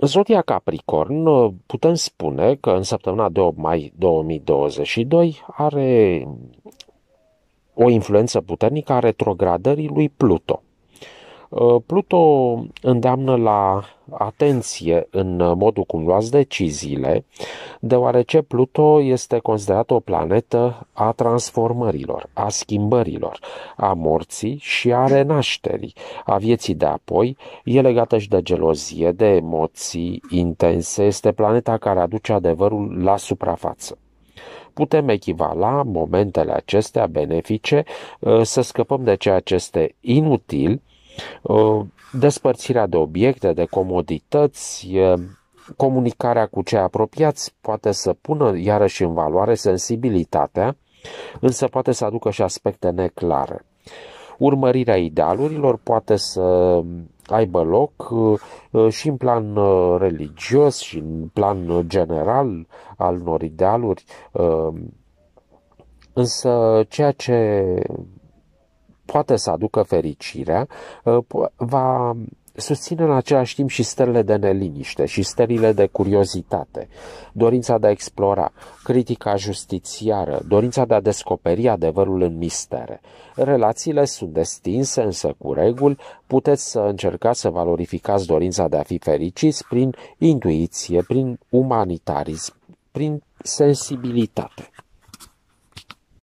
Zodia Capricorn, putem spune că în săptămâna de 8 mai 2022 are o influență puternică a retrogradării lui Pluto. Uh, Pluto îndeamnă la atenție în modul cum luați deciziile, deoarece Pluto este considerat o planetă a transformărilor, a schimbărilor, a morții și a renașterii, a vieții de apoi. E legată și de gelozie, de emoții intense. Este planeta care aduce adevărul la suprafață putem echivala momentele acestea benefice, uh, să scăpăm de ceea ce este inutil despărțirea de obiecte, de comodități, comunicarea cu cei apropiați poate să pună iarăși în valoare sensibilitatea, însă poate să aducă și aspecte neclare. Urmărirea idealurilor poate să aibă loc și în plan religios și în plan general al unor idealuri, însă ceea ce poate să aducă fericirea, uh, va susține în același timp și stările de neliniște și stările de curiozitate, dorința de a explora, critica justițiară, dorința de a descoperi adevărul în mistere. Relațiile sunt destinse, însă cu reguli, puteți să încercați să valorificați dorința de a fi fericiți prin intuiție, prin umanitarism, prin sensibilitate.